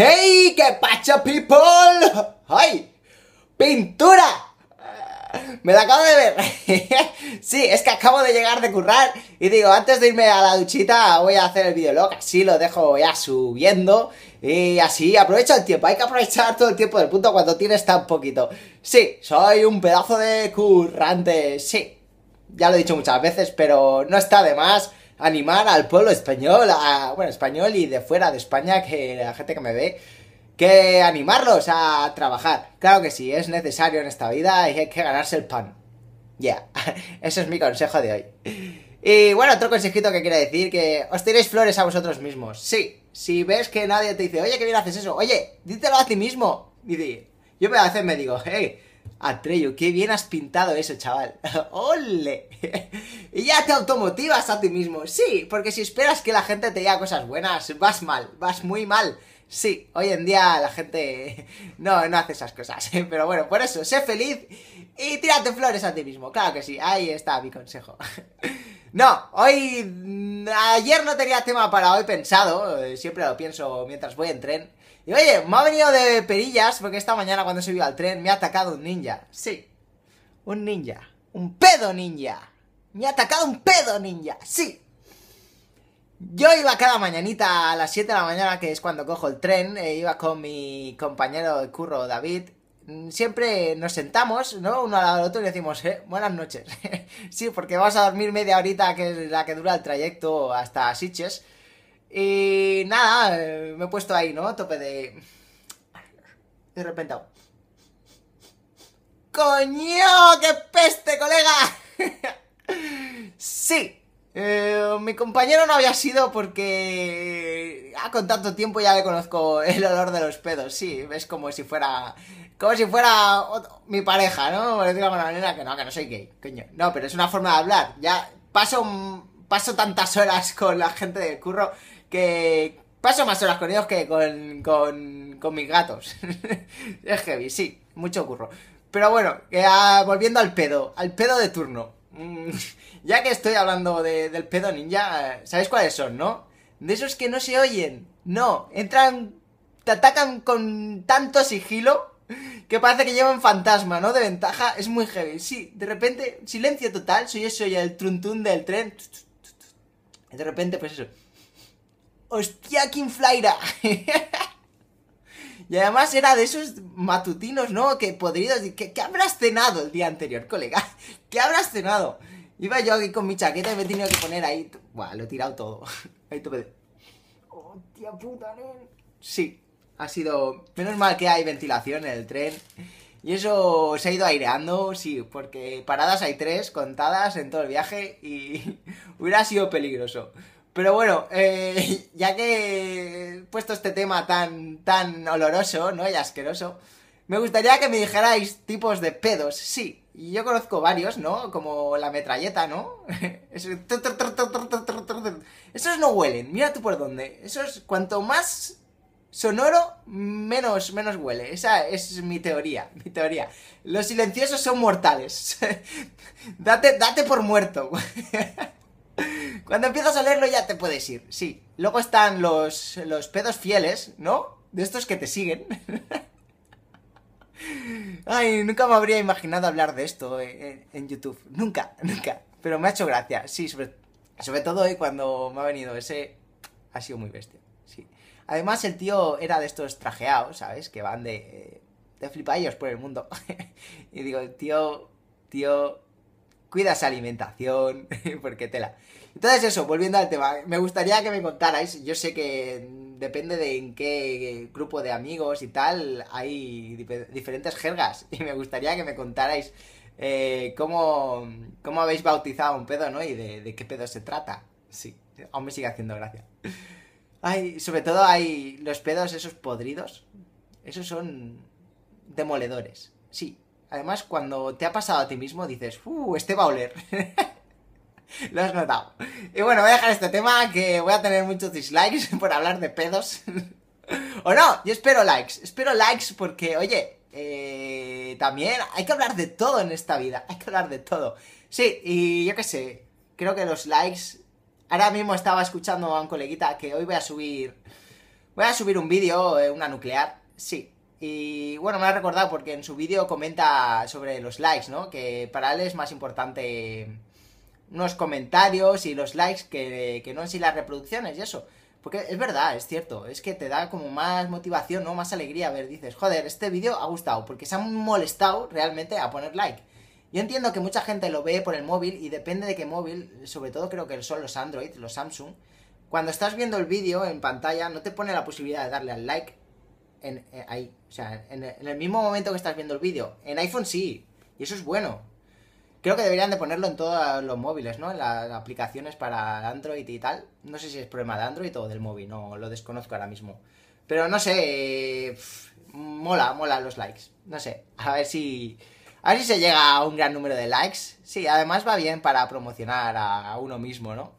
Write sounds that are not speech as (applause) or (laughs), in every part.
¡Hey! ¿Qué pacho, people? ¡Ay! ¡Pintura! Me la acabo de ver. (laughs) sí, es que acabo de llegar de currar y digo, antes de irme a la duchita voy a hacer el videolog, así lo dejo ya subiendo y así aprovecho el tiempo. Hay que aprovechar todo el tiempo del punto cuando tienes tan poquito. Sí, soy un pedazo de currante, sí. Ya lo he dicho muchas veces, pero no está de más animar al pueblo español, a, bueno, español y de fuera de España, que la gente que me ve, que animarlos a trabajar. Claro que sí, es necesario en esta vida y hay que ganarse el pan. Ya, yeah. (laughs) ese es mi consejo de hoy. Y bueno, otro consejito que quiero decir que os tiréis flores a vosotros mismos. Sí, si ves que nadie te dice, oye, qué bien haces eso, oye, dítelo a ti mismo. Y yo a veces me digo, hey, Atreyu, qué bien has pintado eso, chaval. (laughs) ¡Ole! (laughs) y ya te automotivas a ti mismo. Sí, porque si esperas que la gente te diga cosas buenas, vas mal, vas muy mal. Sí, hoy en día la gente (laughs) no, no hace esas cosas. Pero bueno, por eso, sé feliz y tírate flores a ti mismo. Claro que sí, ahí está mi consejo. No, hoy. Mm, ayer no tenía tema para hoy pensado. Eh, siempre lo pienso mientras voy en tren. Y oye, me ha venido de perillas porque esta mañana cuando subí al tren me ha atacado un ninja. Sí, un ninja. Un pedo ninja. Me ha atacado un pedo ninja. Sí. Yo iba cada mañanita a las 7 de la mañana, que es cuando cojo el tren, e iba con mi compañero de curro David, Mm, siempre nos sentamos, ¿no? Uno al otro y decimos, eh, buenas noches. (laughs) sí, porque vamos a dormir media horita, que es la que dura el trayecto hasta Sitges. Y nada, eh, me he puesto ahí, ¿no? Tope de... De repente... ¡Coño! ¡Qué peste, colega! (laughs) sí, eh, mi compañero no había sido porque ah, con tanto tiempo ya le conozco el olor de los pedos, sí, es como si fuera como si fuera mi pareja, ¿no? Le digo que no, que no soy gay, coño. No, pero es una forma de hablar. Ya paso, paso tantas horas con la gente del curro que paso más horas con ellos que con, con, mis gatos. (laughs) es heavy, sí, mucho curro. Pero bueno, eh, ah, volviendo al pedo, al pedo de turno. Mm, (laughs) ya que estoy hablando del pedo ninja, ¿sabéis cuáles son, no? De esos que no se oyen. No, entran, te atacan con tanto sigilo que parece que llevan fantasma, ¿no? De ventaja, es muy heavy. Sí, de repente, silencio total, soy eso ya el truntún del tren. De repente, pues eso. ¡Hostia, King Flaira! (laughs) Y además era de esos matutinos, ¿no? Que podridos. ¿Qué, ¿Qué habrás cenado el día anterior, colega? (laughs) ¿Qué habrás cenado? Iba yo aquí con mi chaqueta y me he tenido que poner ahí. Buah, lo he tirado todo. (laughs) Ahí tope ¡Oh, ¡Hostia puta, Sí, ha sido. Menos mal que hay ventilación en el tren. Y eso se ha ido aireando, sí, porque paradas hay tres contadas en todo el viaje y (laughs) hubiera sido peligroso. Pero bueno, eh, (laughs) ya que he puesto este tema tan, tan oloroso, ¿no? Y asqueroso, me gustaría que me dijerais tipos de pedos, sí. yo conozco varios, ¿no? Como la metralleta, ¿no? Esos no huelen, mira tú por dónde. Esos, cuanto más sonoro, menos, menos huele. Esa es mi teoría, (laughs) mi teoría. Los silenciosos son mortales. (laughs) date, date por muerto. Cuando empiezas a leerlo ya te puedes ir, sí. Luego están los, los pedos fieles, ¿no? De estos que te siguen. (laughs) Ay, nunca me habría imaginado hablar de esto eh, eh, en, YouTube. Nunca, nunca. Pero me ha hecho gracia, sí, sobre, todo hoy eh, cuando me ha venido ese... Ha sido muy bestia, sí. Además el tío era de estos trajeados, ¿sabes? Que van de... de ellos por el mundo. (laughs) y digo, tío, tío, Cuidas alimentación, (laughs) porque tela. Entonces eso, volviendo al tema, me gustaría que me contarais, yo sé que depende de en qué grupo de amigos y tal, hay diferentes jergas, (laughs) y me gustaría que me contarais eh, cómo, habéis bautizado un pedo, ¿no? Y de, qué pedo se trata. Sí, aún me sigue haciendo gracia. Ay, sobre todo hay los pedos esos podridos, esos son demoledores, sí, Además, cuando te ha pasado a ti mismo, dices, ¡uh! Este va a oler. (laughs) Lo has notado. Y bueno, voy a dejar este tema que voy a tener muchos dislikes (laughs) por hablar de pedos. (laughs) o no, yo espero likes. Espero likes porque, oye, eh, también hay que hablar de todo en esta vida. Hay que hablar de todo. Sí, y yo qué sé. Creo que los likes. Ahora mismo estaba escuchando a un coleguita que hoy voy a subir. Voy a subir un vídeo, eh, una nuclear. Sí, y bueno, me ha recordado porque en su vídeo comenta sobre los likes, ¿no? Que para él es más importante unos comentarios y los likes que, no en sí las reproducciones y eso. Porque es verdad, es cierto, es que te da como más motivación, ¿no? Más alegría ver, dices, joder, este vídeo ha gustado, porque se han molestado realmente a poner like. Yo entiendo que mucha gente lo ve por el móvil y depende de qué móvil, sobre todo creo que son los Android, los Samsung, cuando estás viendo el vídeo en pantalla no te pone la posibilidad de darle al like, en, eh, ahí. O sea, en, el mismo momento que estás viendo el vídeo. En iPhone sí. Y eso es bueno. Creo que deberían de ponerlo en todos los móviles, ¿no? En las aplicaciones para Android y tal. No sé si es problema de Android o del móvil. No lo desconozco ahora mismo. Pero no sé. mola, mola los likes. No sé. A ver si. A ver si se llega a un gran número de likes. Sí, además va bien para promocionar a uno mismo, ¿no?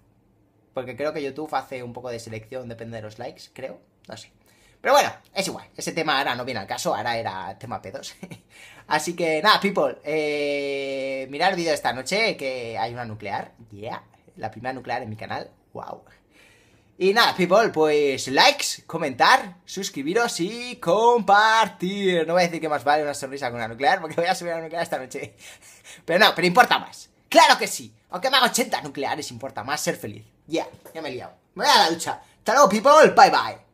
Porque creo que YouTube hace un poco de selección, depende de los likes, creo. No sé. Pero bueno, es igual. Ese tema ahora no viene al caso, ahora era tema pedos. (laughs) Así que nada, people, eh, mirar mirad el vídeo de esta noche que hay una nuclear. Yeah, la primera nuclear en mi canal. Wow. Y nada, people, pues likes, comentar, suscribiros y compartir. No voy a decir que más vale una sonrisa con una nuclear, porque voy a subir a una nuclear esta noche. (laughs) Pero no, pero importa más. ¡Claro que sí! Aunque me haga 80 nucleares, importa más ser feliz. Ya, yeah, ya me he liado. Me voy a la ducha. Hasta people. Bye, bye.